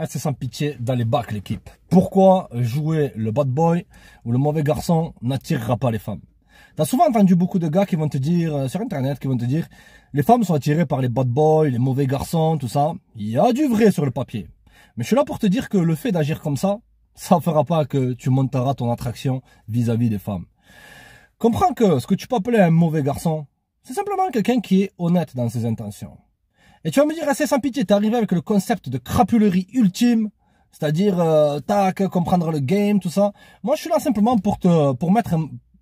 elle sans pitié dans les bacs, l'équipe. Pourquoi jouer le bad boy ou le mauvais garçon n'attirera pas les femmes T'as souvent entendu beaucoup de gars qui vont te dire, euh, sur internet, qui vont te dire, les femmes sont attirées par les bad boys, les mauvais garçons, tout ça. Il y a du vrai sur le papier. Mais je suis là pour te dire que le fait d'agir comme ça, ça ne fera pas que tu monteras ton attraction vis à -vis des femmes. Comprends que ce que tu peux appeler un mauvais garçon, c'est simplement quelqu'un qui est honnête dans ses intentions. Et tu vas me dire, assez ah, sans pitié, t'es arrivé avec le concept de crapulerie ultime, c'est-à-dire, euh, tac, comprendre le game, tout ça. Moi, je suis là simplement pour te, pour mettre,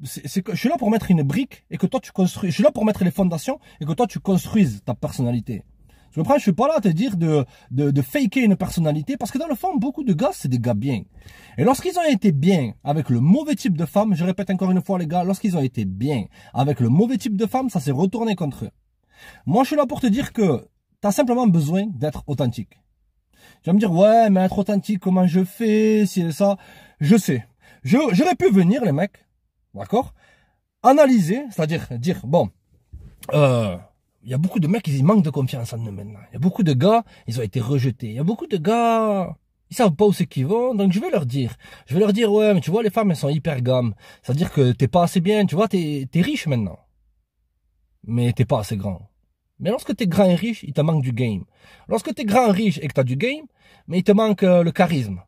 c'est que je suis là pour mettre une brique et que toi tu construis. Je suis là pour mettre les fondations et que toi tu construises ta personnalité. Je comprends, je suis pas là à te dire de, de, de faker une personnalité parce que dans le fond, beaucoup de gars, c'est des gars bien. Et lorsqu'ils ont été bien avec le mauvais type de femme, je répète encore une fois les gars, lorsqu'ils ont été bien avec le mauvais type de femme, ça s'est retourné contre eux. Moi, je suis là pour te dire que T'as simplement besoin d'être authentique. Tu vas me dire, ouais, mais être authentique, comment je fais, si ça. Je sais. J'aurais pu venir, les mecs, d'accord Analyser, c'est-à-dire dire, bon, euh, il y a beaucoup de mecs, ils manquent de confiance en eux maintenant. Il y a beaucoup de gars, ils ont été rejetés. Il y a beaucoup de gars, ils savent pas où c'est qu'ils vont, donc je vais leur dire. Je vais leur dire, ouais, mais tu vois, les femmes, elles sont hyper gammes. C'est-à-dire que t'es pas assez bien, tu vois, t'es es riche maintenant. Mais t'es pas assez grand. Mais lorsque tu es grand et riche, il te manque du game. Lorsque tu es grand et riche et que tu as du game, mais il te manque euh, le charisme.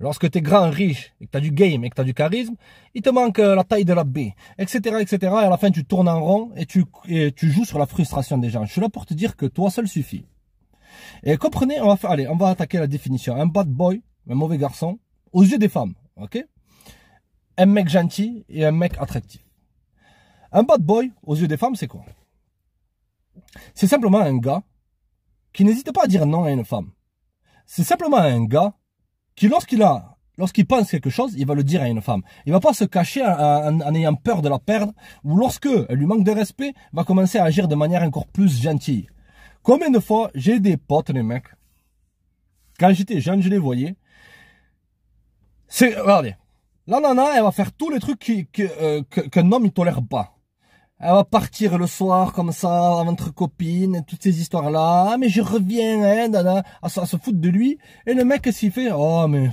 Lorsque tu es grand, riche, et que tu as du game et que tu as du charisme, il te manque euh, la taille de la baie, etc., etc. Et à la fin, tu tournes en rond et tu, joues sur la frustration des gens. Je suis là pour te dire que toi seul suffit. Et comprenez, on va faire, allez, on va attaquer la définition. Un bad boy, un mauvais garçon, aux yeux des femmes, ok Un mec gentil et un mec attractif. Un bad boy, aux yeux des femmes, c'est quoi c'est simplement un gars qui n'hésite pas à dire non à une femme. C'est simplement un gars qui, lorsqu'il a, lorsqu'il pense quelque chose, il va le dire à une femme. Il va pas se cacher en, ayant peur de la perdre, ou lorsque elle lui manque de respect, va commencer à agir de manière encore plus gentille. Combien de fois j'ai des potes, les mecs, quand j'étais jeune, je les voyais. C'est, regardez, la nana, elle va faire tous les trucs euh, qu'un homme ne tolère pas elle va partir le soir comme ça, entre copines, toutes ces histoires-là. Ah, mais je reviens, hein, à, se, à, se foutre de lui. Et le mec s'y fait, oh mais...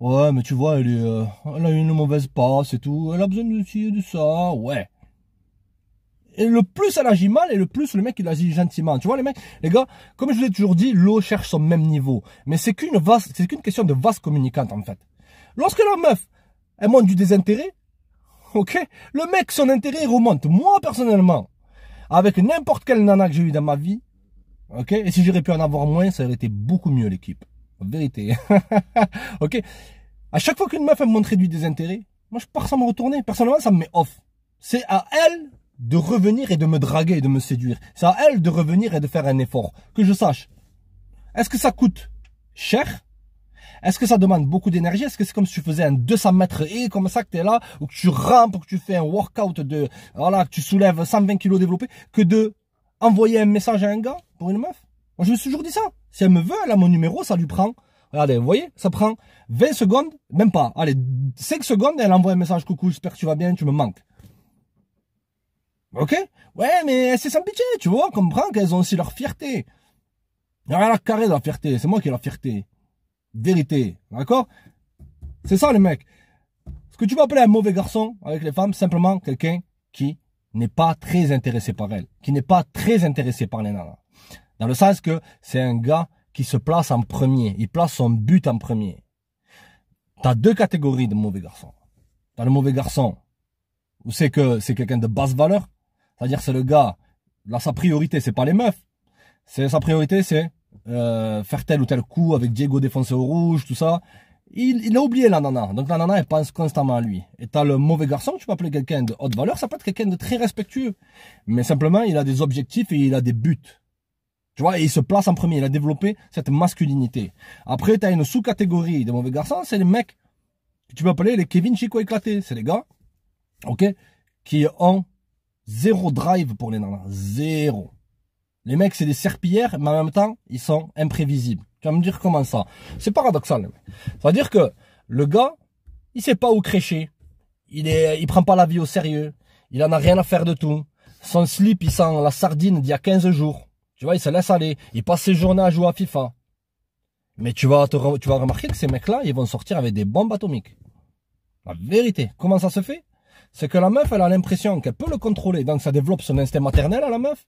Ouais, mais tu vois, elle, est, euh, a une mauvaise passe et tout. Elle a besoin de ci et de ça, ouais. Et le plus elle agit mal, et le plus le mec il agit gentiment. Tu vois les mecs, les gars, comme je vous ai toujours dit, l'eau cherche son même niveau. Mais c'est qu'une vaste, c'est qu'une question de vaste communicante en fait. Lorsque la meuf, elle monte du désintérêt, Ok Le mec, son intérêt remonte. Moi, personnellement, avec n'importe quelle nana que j'ai eu dans ma vie, ok Et si j'aurais pu en avoir moins, ça aurait été beaucoup mieux, l'équipe. Vérité. ok À chaque fois qu'une meuf, me montrait du désintérêt, moi, je pars sans me retourner. Personnellement, ça me met off. C'est à elle de revenir et de me draguer et de me séduire. C'est à elle de revenir et de faire un effort. Que je sache. Est-ce que ça coûte cher est-ce que ça demande beaucoup d'énergie Est-ce que c'est comme si tu faisais un 200 mètres et comme ça que tu es là, ou que tu rampes, ou que tu fais un workout de, voilà, que tu soulèves 120 kg développés, que de envoyer un message à un gars pour une meuf Moi, je me suis toujours dit ça. Si elle me veut, elle a mon numéro, ça lui prend. Regardez, vous voyez, ça prend 20 secondes, même pas. Allez, 5 secondes, elle envoie un message, coucou, j'espère que tu vas bien, tu me manques. Ok Ouais, mais c'est sans pitié, tu vois, on comprend qu'elles ont aussi leur fierté. Il ah, a carré de la fierté, c'est moi qui ai la fierté vérité. D'accord C'est ça les mecs. Ce que tu vas appeler un mauvais garçon avec les femmes, simplement quelqu'un qui n'est pas très intéressé par elles, qui n'est pas très intéressé par les nanas. Dans le sens que c'est un gars qui se place en premier, il place son but en premier. tu as deux catégories de mauvais garçons. as le mauvais garçon, où c'est que c'est quelqu'un de basse valeur, c'est-à-dire c'est le gars, là sa priorité c'est pas les meufs, c'est sa priorité c'est euh, faire tel ou tel coup avec Diego défoncé au rouge, tout ça. Il, a oublié la nana. Donc la nana, elle pense constamment à lui. Et t'as le mauvais garçon, tu peux appeler quelqu'un de haute valeur, ça peut être quelqu'un de très respectueux. Mais simplement, il a des objectifs et il a des buts. Tu vois, il se place en premier. Il a développé cette masculinité. Après, t'as une sous-catégorie de mauvais garçons, c'est les mecs tu peux appeler les Kevin Chico éclatés. C'est les gars, ok, qui ont zéro drive pour les nanas. Zéro. Les mecs, c'est des serpillères, mais en même temps, ils sont imprévisibles. Tu vas me dire comment ça C'est paradoxal. Ça veut dire que le gars, il sait pas où crécher. Il est, il prend pas la vie au sérieux. Il en a rien à faire de tout. Son slip, il sent la sardine d'il y a 15 jours. Tu vois, il se laisse aller. Il passe ses journées à jouer à FIFA. Mais tu vas, tu vas remarquer que ces mecs-là, ils vont sortir avec des bombes atomiques. La vérité. Comment ça se fait C'est que la meuf, elle a l'impression qu'elle peut le contrôler. Donc ça développe son instinct maternel à la meuf.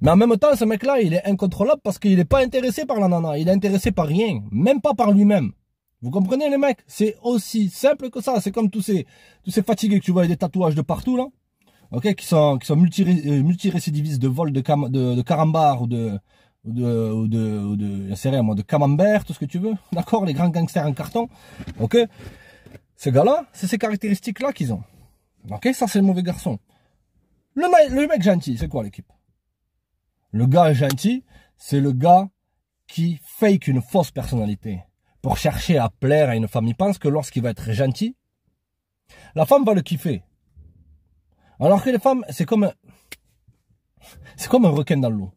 Mais en même temps, ce mec-là, il est incontrôlable parce qu'il n'est pas intéressé par la nana. Il est intéressé par rien. Même pas par lui-même. Vous comprenez, les mecs? C'est aussi simple que ça. C'est comme tous ces, tous ces fatigués que tu vois avec des tatouages de partout, là. Ok? Qui sont, qui sont multi, euh, multirécidivistes de vol de, de, carambar ou de, de, de, camembert, tout ce que tu veux. D'accord? Les grands gangsters en carton. Ok? Ces gars-là, c'est ces caractéristiques-là qu'ils ont. Ok? Ça, c'est le mauvais garçon. Le, le mec gentil, c'est quoi l'équipe? Le gars gentil, c'est le gars qui fake une fausse personnalité pour chercher à plaire à une femme. Il pense que lorsqu'il va être gentil, la femme va le kiffer. Alors que les femmes, c'est comme c'est comme un requin dans l'eau.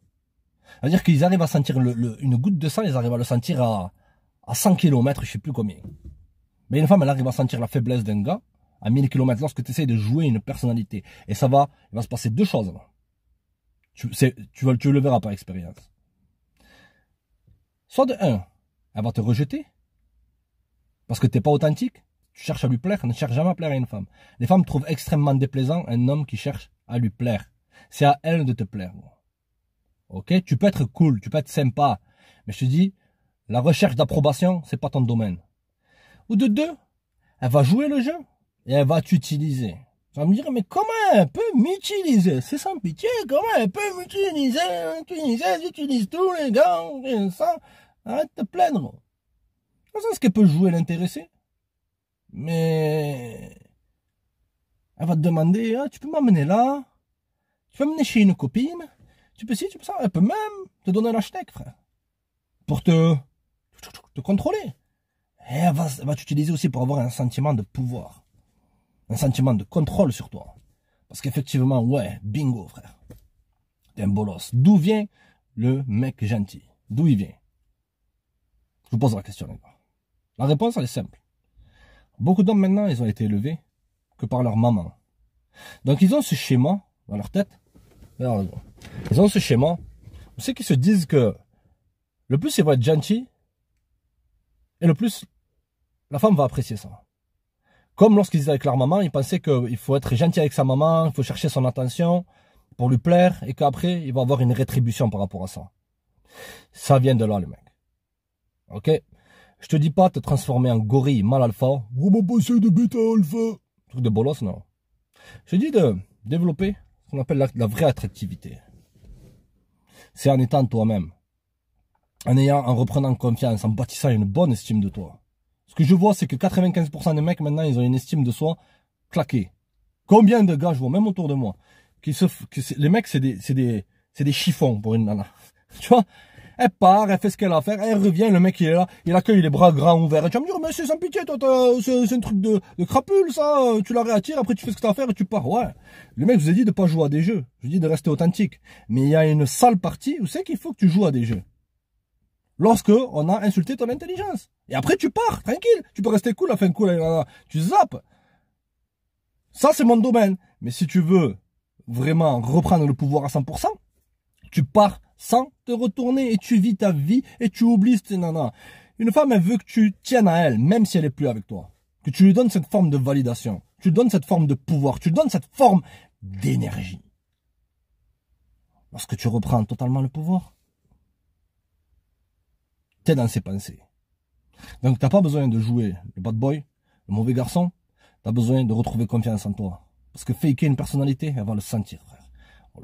C'est-à-dire qu'ils arrivent à sentir une goutte de sang, ils arrivent à le sentir à, à 100 km, je sais plus combien. Mais une femme, elle arrive à sentir la faiblesse d'un gars à 1000 km lorsque tu essaies de jouer une personnalité. Et ça va, il va se passer deux choses. Tu, le verras par expérience. Soit de 1, elle va te rejeter parce que tu n'es pas authentique. Tu cherches à lui plaire, ne cherche jamais à plaire à une femme. Les femmes trouvent extrêmement déplaisant un homme qui cherche à lui plaire. C'est à elle de te plaire. Ok, tu peux être cool, tu peux être sympa, mais je te dis, la recherche d'approbation, c'est pas ton domaine. Ou de deux, elle va jouer le jeu et elle va t'utiliser va me dire, mais comment elle peut m'utiliser C'est sans pitié, comment elle peut m'utiliser Utiliser, utilise tous les gants, ça, arrête de te plaindre. C'est ça, ce qu'elle peut jouer l'intéressé. Mais elle va te demander, hein, tu peux m'amener là, tu peux m'amener chez une copine, tu peux si, tu peux ça, elle peut même te donner l'hashtag, frère, pour te, te contrôler. Et elle va t'utiliser aussi pour avoir un sentiment de pouvoir un sentiment de contrôle sur toi. Parce qu'effectivement, ouais, bingo, frère. T'es un bolos. D'où vient le mec gentil D'où il vient Je vous pose la question, les La réponse, elle est simple. Beaucoup d'hommes, maintenant, ils ont été élevés que par leur maman. Donc, ils ont ce schéma dans leur tête. Ils ont ce schéma où c'est qu'ils se disent que le plus ils vont être gentils, et le plus la femme va apprécier ça. Comme lorsqu'ils étaient avec leur maman, ils pensaient qu'il faut être gentil avec sa maman, il faut chercher son attention pour lui plaire et qu'après, il va avoir une rétribution par rapport à ça. Ça vient de là, le mec. Ok Je te dis pas te transformer en gorille mal alpha. gros de bêta alpha. Truc de bolos, non. Je dis de développer ce qu'on appelle la, la vraie attractivité. C'est en étant toi-même en ayant, en reprenant confiance, en bâtissant une bonne estime de toi. Ce que je vois, c'est que 95% des mecs, maintenant, ils ont une estime de soi claquée. Combien de gars je vois, même autour de moi, qui se, les mecs, c'est des, c'est des, c'est des chiffons pour une nana. tu vois? Elle part, elle fait ce qu'elle a à faire, elle revient, le mec il est là, il accueille les bras grands ouverts. Et tu vas me dire, mais c'est sans pitié, toi, c'est un truc de, de, crapule, ça, tu la réattires, après tu fais ce que t'as à faire et tu pars. Ouais. Le mec, je vous ai dit de pas jouer à des jeux, je vous ai dit de rester authentique. Mais il y a une sale partie où c'est qu'il faut que tu joues à des jeux lorsque on a insulté ton intelligence. Et après, tu pars, tranquille. Tu peux rester cool, la fin cool, tu zappes. Ça, c'est mon domaine. Mais si tu veux vraiment reprendre le pouvoir à 100%, tu pars sans te retourner et tu vis ta vie et tu oublies tes nana. Une femme, elle veut que tu tiennes à elle, même si elle est plus avec toi. Que tu lui donnes cette forme de validation. Tu donnes cette forme de pouvoir. Tu donnes cette forme d'énergie. Lorsque tu reprends totalement le pouvoir, dans ses pensées. Donc t'as pas besoin de jouer le bad boy, le mauvais garçon, t'as besoin de retrouver confiance en toi. Parce que faker une personnalité, elle va le sentir,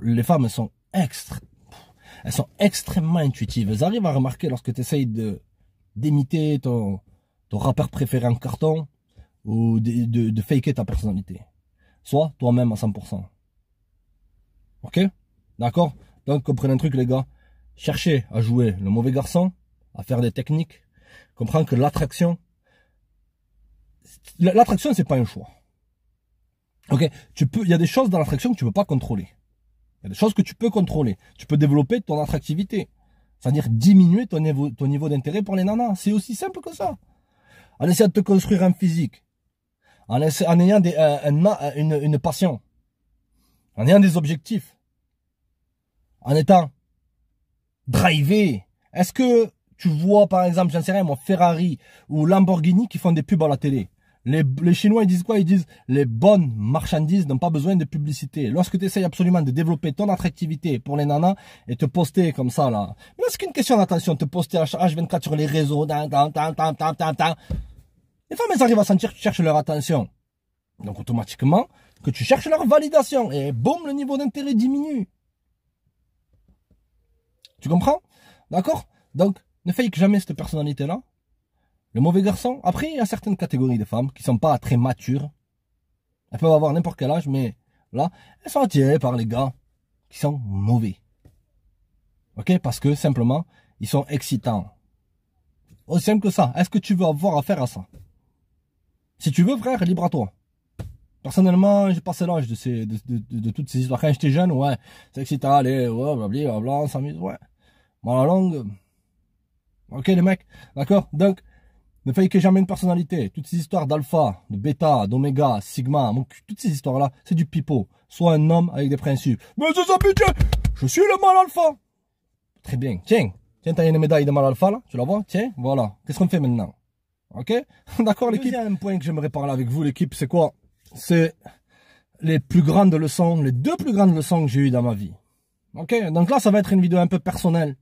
Les femmes, sont extra... Elles sont extrêmement intuitives. Elles arrivent à remarquer lorsque tu essayes de, d'imiter ton, ton rappeur préféré en carton ou de, de, faker ta personnalité. Soit toi-même à 100%. Ok D'accord Donc comprenez un truc les gars. Cherchez à jouer le mauvais garçon, à faire des techniques. Comprends que l'attraction, l'attraction c'est pas un choix. Ok, tu peux, il y a des choses dans l'attraction que tu peux pas contrôler. Il y a des choses que tu peux contrôler. Tu peux développer ton attractivité, c'est-à-dire diminuer ton niveau, ton niveau d'intérêt pour les nanas. C'est aussi simple que ça. En essayant de te construire un physique, en, ayant des, une, une passion, en ayant des objectifs, en étant drivé. Est-ce que tu vois, par exemple, j'en sais rien, mon Ferrari ou Lamborghini qui font des pubs à la télé. Les, les, Chinois, ils disent quoi Ils disent les bonnes marchandises n'ont pas besoin de publicité. Lorsque tu essayes absolument de développer ton attractivité pour les nanas et te poster comme ça, là. Mais c'est qu'une question d'attention, te poster H24 sur les réseaux. les femmes, elles arrivent à sentir que tu cherches leur attention. Donc automatiquement, que tu cherches leur validation. Et boum, le niveau d'intérêt diminue. Tu comprends D'accord Donc, ne que jamais cette personnalité-là. Le mauvais garçon, après, il y a certaines catégories de femmes qui sont pas très matures. Elles peuvent avoir n'importe quel âge, mais là, elles sont attirées par les gars qui sont mauvais. Ok Parce que simplement, ils sont excitants. Aussi simple que ça. Est-ce que tu veux avoir affaire à ça Si tu veux, frère, libre à toi. Personnellement, j'ai passé l'âge de, ces, de, toutes ces histoires. Quand j'étais jeune, ouais, c'est excitant, allez, blablabla, on s'amuse, ouais. Moi, la langue, Ok les mecs D'accord Donc, ne que jamais une personnalité. Toutes ces histoires d'alpha, de bêta, d'oméga, sigma, toutes ces histoires-là, c'est du pipeau. Soit un homme avec des principes. Mais c'est ça pitié Je suis le mal alpha Très bien. Tiens, tiens, t'as une médaille de mal alpha là, tu la vois Tiens, voilà. Qu'est-ce qu'on fait maintenant Ok D'accord l'équipe Deuxième point que j'aimerais parler avec vous l'équipe, c'est quoi C'est les plus grandes leçons, les deux plus grandes leçons que j'ai eues dans ma vie. Ok Donc là, ça va être une vidéo un peu personnelle.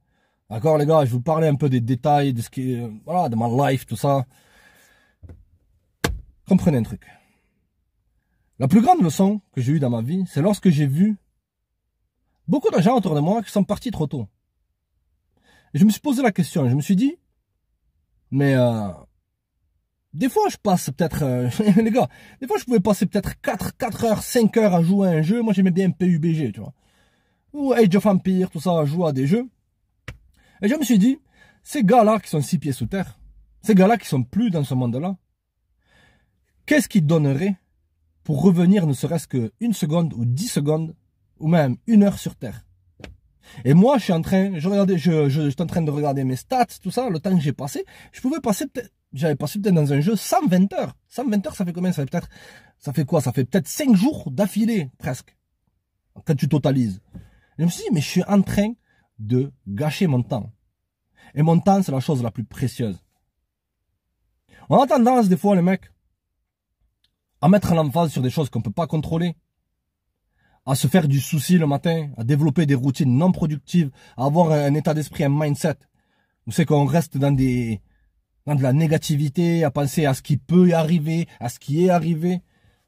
D'accord, les gars, je vous parlais un peu des détails, de ce qui, euh, voilà, de ma life, tout ça. Comprenez un truc. La plus grande leçon que j'ai eue dans ma vie, c'est lorsque j'ai vu beaucoup de gens autour de moi qui sont partis trop tôt. je me suis posé la question, je me suis dit, mais euh, des fois je passe peut-être, euh, les gars, des fois je pouvais passer peut-être 4, 4 heures, 5 heures à jouer à un jeu, moi j'aimais bien PUBG, tu vois. Ou Age of Empires, tout ça, à jouer à des jeux. Et je me suis dit, ces gars-là qui sont six pieds sous terre, ces gars-là qui sont plus dans ce monde-là, qu'est-ce qu'ils donneraient pour revenir ne serait-ce qu'une seconde ou dix secondes ou même une heure sur Terre et moi, je suis en train, je regardais, je, je, suis en train de regarder mes stats, tout ça, le temps que j'ai passé. Je pouvais passer j'avais passé peut-être dans un jeu 120 heures. 120 heures, ça fait combien? Ça fait peut-être, ça fait quoi? Ça fait peut-être cinq jours d'affilée, presque. Quand tu totalises. je me suis dit, mais je suis en train de gâcher mon temps. Et mon temps, c'est la chose la plus précieuse. On a tendance, des fois, les mecs, à mettre l'emphase sur des choses qu'on peut pas contrôler, à se faire du souci le matin, à développer des routines non productives, à avoir un état d'esprit, un mindset, où c'est qu'on reste dans des, dans de la négativité, à penser à ce qui peut arriver, à ce qui est arrivé.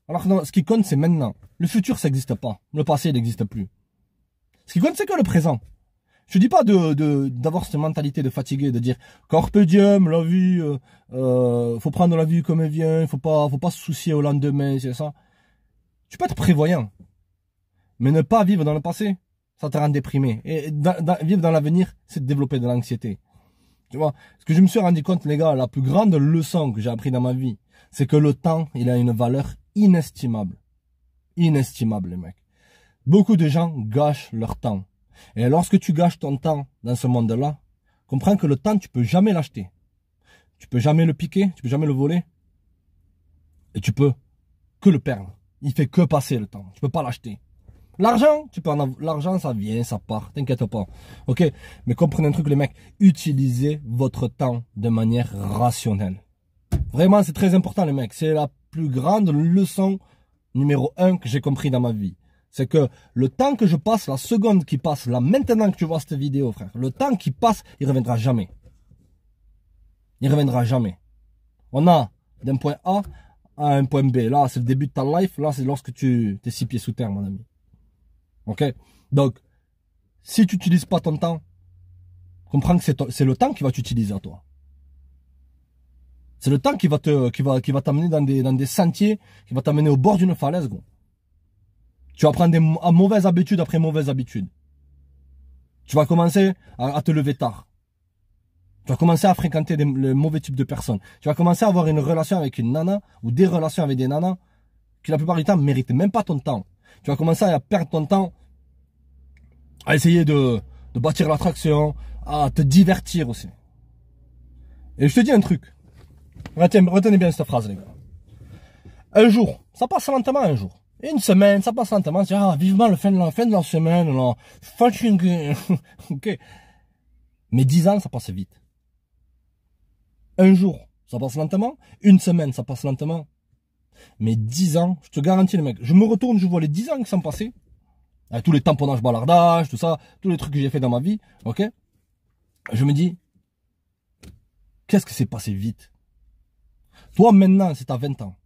Alors non, ce qui compte, c'est maintenant. Le futur, ça n'existe pas. Le passé n'existe plus. Ce qui compte, c'est que le présent. Je dis pas de d'avoir cette mentalité de fatigué, de dire corpédium, la vie, euh, euh, faut prendre la vie comme elle vient, faut pas faut pas se soucier au lendemain, c'est ça. Tu peux être prévoyant, mais ne pas vivre dans le passé, ça te rend déprimé. Et vivre dans l'avenir, c'est développer de l'anxiété. Tu vois, ce que je me suis rendu compte, les gars, la plus grande leçon que j'ai appris dans ma vie, c'est que le temps, il a une valeur inestimable. Inestimable, les mecs. Beaucoup de gens gâchent leur temps et lorsque tu gâches ton temps dans ce monde-là, comprends que le temps, tu peux jamais l'acheter. Tu peux jamais le piquer, tu peux jamais le voler. Et tu peux que le perdre. Il fait que passer le temps. Tu peux pas l'acheter. L'argent, tu peux L'argent, ça vient, ça part. T'inquiète pas. Ok. Mais comprenez un truc, les mecs. Utilisez votre temps de manière rationnelle. Vraiment, c'est très important, les mecs. C'est la plus grande leçon numéro un que j'ai compris dans ma vie. C'est que le temps que je passe, la seconde qui passe, là maintenant que tu vois cette vidéo, frère, le temps qui passe, il reviendra jamais. Il reviendra jamais. On a d'un point A à un point B. Là, c'est le début de ta life. Là, c'est lorsque tu es six pieds sous terre, mon ami. Ok Donc, si tu n'utilises pas ton temps, comprends que c'est le temps qui va t'utiliser à toi. C'est le temps qui va te, qui va, qui va t'amener dans des, dans des sentiers, qui va t'amener au bord d'une falaise, gros. Tu vas prendre des mauvaises habitudes après mauvaises habitudes. Tu vas commencer à, te lever tard. Tu vas commencer à fréquenter des, le mauvais type de personnes. Tu vas commencer à avoir une relation avec une nana ou des relations avec des nanas qui la plupart du temps méritent même pas ton temps. Tu vas commencer à perdre ton temps à essayer de, bâtir l'attraction, à te divertir aussi. Et je te dis un truc. Retenez, retenez bien cette phrase, les gars. Un jour, ça passe lentement un jour une semaine, ça passe lentement, ah, vivement le fin de la fin de la semaine, non, Mais dix ans, ça passe vite. Un jour, ça passe lentement. Une semaine, ça passe lentement. Mais dix ans, je te garantis, le mec, je me retourne, je vois les dix ans qui sont passés. Ah, tous les tamponnages balardages, tout ça, tous les trucs que j'ai fait dans ma vie, ok. Je me dis, qu'est-ce que c'est passé vite? Toi, maintenant, c'est à 20 ans.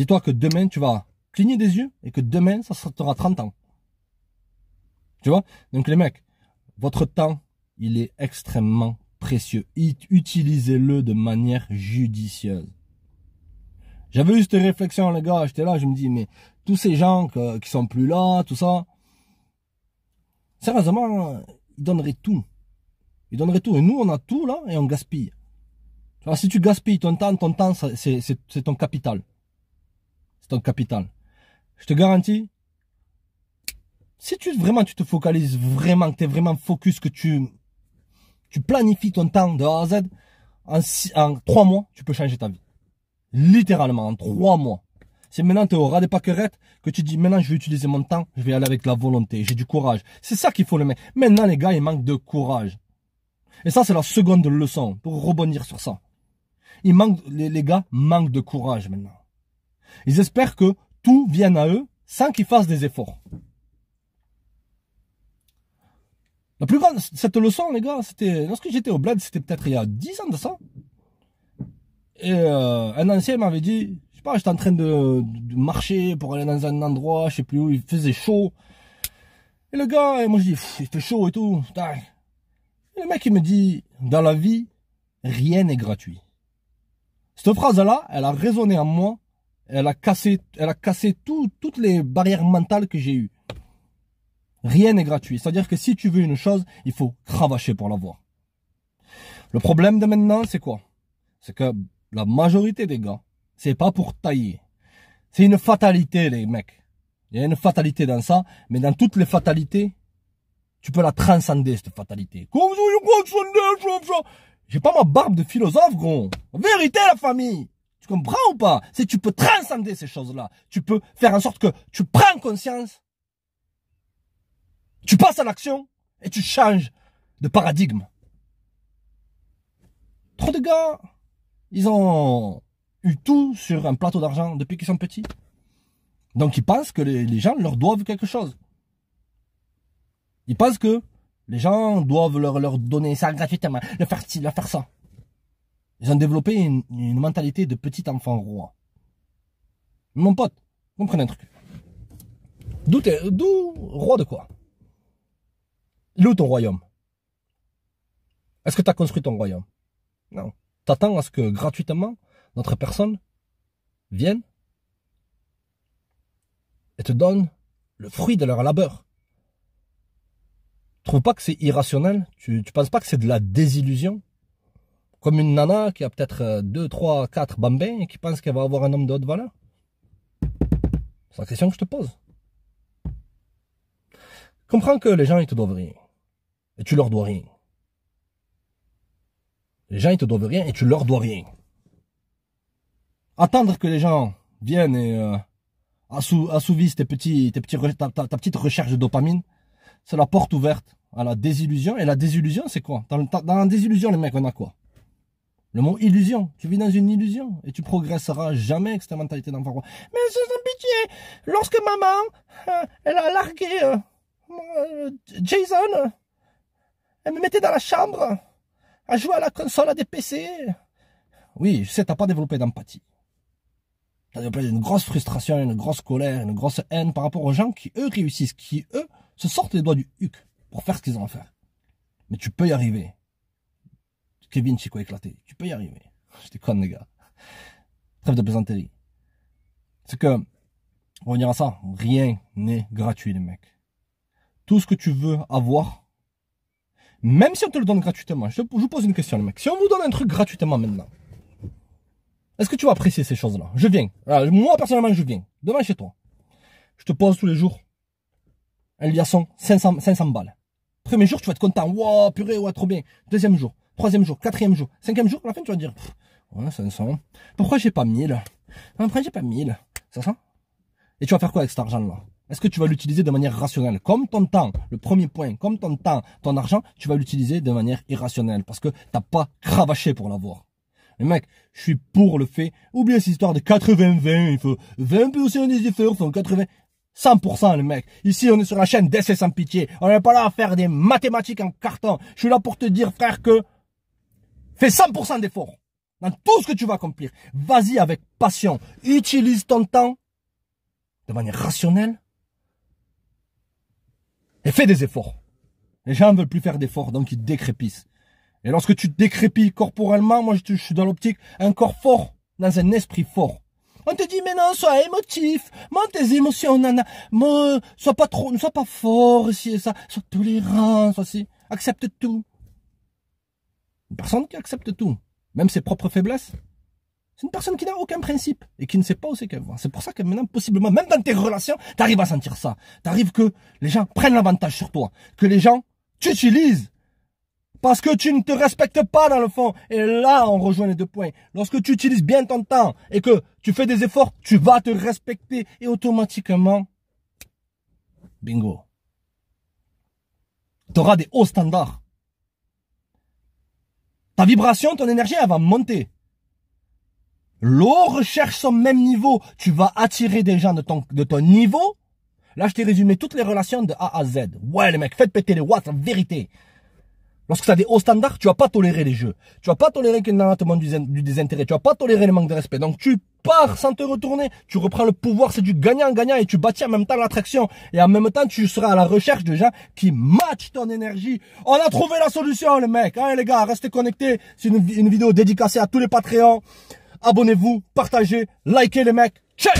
Dis-toi que demain, tu vas cligner des yeux et que demain, ça sera 30 ans. Tu vois Donc les mecs, votre temps, il est extrêmement précieux. Utilisez-le de manière judicieuse. J'avais eu cette réflexion, les gars, j'étais là, je me dis, mais tous ces gens qui qui sont plus là, tout ça, sérieusement, ils donneraient tout. Ils donneraient tout. Et nous, on a tout là et on gaspille. si tu gaspilles ton temps, ton temps, c'est ton capital ton capital. Je te garantis, si tu vraiment tu te focalises vraiment, que tu es vraiment focus, que tu, tu planifies ton temps de A à Z, en, en trois mois, tu peux changer ta vie. Littéralement, en trois mois. C'est maintenant tu es au ras des paquerettes que tu dis maintenant je vais utiliser mon temps, je vais aller avec la volonté, j'ai du courage. C'est ça qu'il faut le mettre. Maintenant les gars, il manque de courage. Et ça c'est la seconde leçon pour rebondir sur ça. Il manque les, les gars manquent de courage maintenant. Ils espèrent que tout vienne à eux sans qu'ils fassent des efforts. La plus grande, cette leçon, les gars, c'était, lorsque j'étais au bled, c'était peut-être il y a 10 ans de ça. Et euh, un ancien m'avait dit, je sais pas, j'étais en train de, marcher pour aller dans un endroit, je sais plus où, il faisait chaud. Et le gars, et moi je dis, il fait chaud et tout. Et le mec, il me dit, dans la vie, rien n'est gratuit. Cette phrase-là, elle a résonné en moi elle a cassé, elle a cassé tout, toutes les barrières mentales que j'ai eues. Rien n'est gratuit. C'est-à-dire que si tu veux une chose, il faut cravacher pour l'avoir. Le problème de maintenant, c'est quoi C'est que la majorité des gars, c'est pas pour tailler. C'est une fatalité, les mecs. Il y a une fatalité dans ça, mais dans toutes les fatalités, tu peux la transcender, cette fatalité. J'ai pas ma barbe de philosophe, gros. Vérité, la famille comprends ou pas si tu peux transcender ces choses-là. Tu peux faire en sorte que tu prends conscience. Tu passes à l'action et tu changes de paradigme. Trop de gars, ils ont eu tout sur un plateau d'argent depuis qu'ils sont petits. Donc ils pensent que les, gens leur doivent quelque chose. Ils pensent que les gens doivent leur, leur donner ça gratuitement, leur faire ci, leur faire ça. Ils ont développé une, mentalité de petit enfant roi. Mon pote, vous comprenez un truc. D'où, d'où roi de quoi Il est ton royaume Est-ce que tu as construit ton royaume Non. T'attends à ce que gratuitement, notre personne vienne et te donne le fruit de leur labeur. Tu trouves pas que c'est irrationnel Tu ne penses pas que c'est de la désillusion comme une nana qui a peut-être 2, 3, 4 bambins et qui pense qu'elle va avoir un homme de haute valeur. C'est la question que je te pose. Comprends que les gens, ils te doivent rien. Et tu leur dois rien. Les gens, ils te doivent rien et tu leur dois rien. Attendre que les gens viennent et euh, assouvissent tes petits, tes petits, ta, petite recherche de dopamine, c'est la porte ouverte à la désillusion. Et la désillusion, c'est quoi dans, dans la désillusion, les mecs, on a quoi le mot illusion. Tu vis dans une illusion et tu progresseras jamais avec cette mentalité d'enfant roi. Mais c'est un pitié. Lorsque maman, euh, elle a largué euh, euh, Jason, elle me mettait dans la chambre à jouer à la console, à des PC. Oui, je sais, t'as pas développé d'empathie. T'as développé une grosse frustration, une grosse colère, une grosse haine par rapport aux gens qui, eux, réussissent, qui, eux, se sortent les doigts du huc pour faire ce qu'ils ont à faire. Mais tu peux y arriver. Kevin Chico éclaté. Tu peux y arriver. Je déconne, les gars. Trêve de plaisanterie. C'est que, on dira ça, rien n'est gratuit, les mecs. Tout ce que tu veux avoir, même si on te le donne gratuitement, je, vous pose une question, les mecs. Si on vous donne un truc gratuitement maintenant, est-ce que tu vas apprécier ces choses-là Je viens. moi, personnellement, je viens. Demain, chez toi. Je te pose tous les jours un liasson 500, 500 balles. Premier jour, tu vas être content. Wow, purée, ouais, trop bien. Deuxième jour, troisième jour, quatrième jour, cinquième jour, à la fin, tu vas dire, voilà, ça sent. Pourquoi j'ai pas 1000 après j'ai pas 1000 Ça sent Et tu vas faire quoi avec cet argent-là Est-ce que tu vas l'utiliser de manière rationnelle Comme ton temps, le premier point, comme ton temps, ton argent, tu vas l'utiliser de manière irrationnelle parce que t'as pas cravaché pour l'avoir. Mais mec, je suis pour le fait, oubliez cette histoire de 80-20, il faut 20% des efforts 80. 100% le mec. Ici, on est sur la chaîne d'essai sans pitié. On n'est pas là à faire des mathématiques en carton. Je suis là pour te dire, frère, que Fais 100% d'efforts dans tout ce que tu vas accomplir. Vas-y avec passion. Utilise ton temps de manière rationnelle et fais des efforts. Les gens ne veulent plus faire d'efforts, donc ils décrépissent. Et lorsque tu décrépis corporellement, moi je, suis dans l'optique, un corps fort, dans un esprit fort. On te dit, mais non, sois émotif, monte tes émotions, nana, sois pas trop, ne sois pas fort, si et ça, sois tolérant, sois si, accepte tout. Une personne qui accepte tout, même ses propres faiblesses. C'est une personne qui n'a aucun principe et qui ne sait pas où c'est qu'elle va. C'est pour ça que maintenant, possiblement, même dans tes relations, tu arrives à sentir ça. Tu arrives que les gens prennent l'avantage sur toi, que les gens t'utilisent parce que tu ne te respectes pas dans le fond. Et là, on rejoint les deux points. Lorsque tu utilises bien ton temps et que tu fais des efforts, tu vas te respecter et automatiquement, bingo. Tu auras des hauts standards. Ta vibration, ton énergie, elle va monter. L'eau recherche son même niveau. Tu vas attirer des gens de ton, de ton niveau. Là, je t'ai résumé toutes les relations de A à Z. Ouais, les mecs, faites péter les watts, en vérité. Lorsque tu as des hauts standards, tu vas pas tolérer les jeux. Tu vas pas tolérer qu'il y ait du désintérêt. Tu vas pas tolérer le manque de respect. Donc, tu pars sans te retourner. Tu reprends le pouvoir, c'est du gagnant-gagnant et tu bâtis en même temps l'attraction. Et en même temps, tu seras à la recherche de gens qui matchent ton énergie. On a trouvé la solution, les mecs. Hein, les gars, restez connectés. C'est une, vidéo dédicacée à tous les Patreons. Abonnez-vous, partagez, likez les mecs. Ciao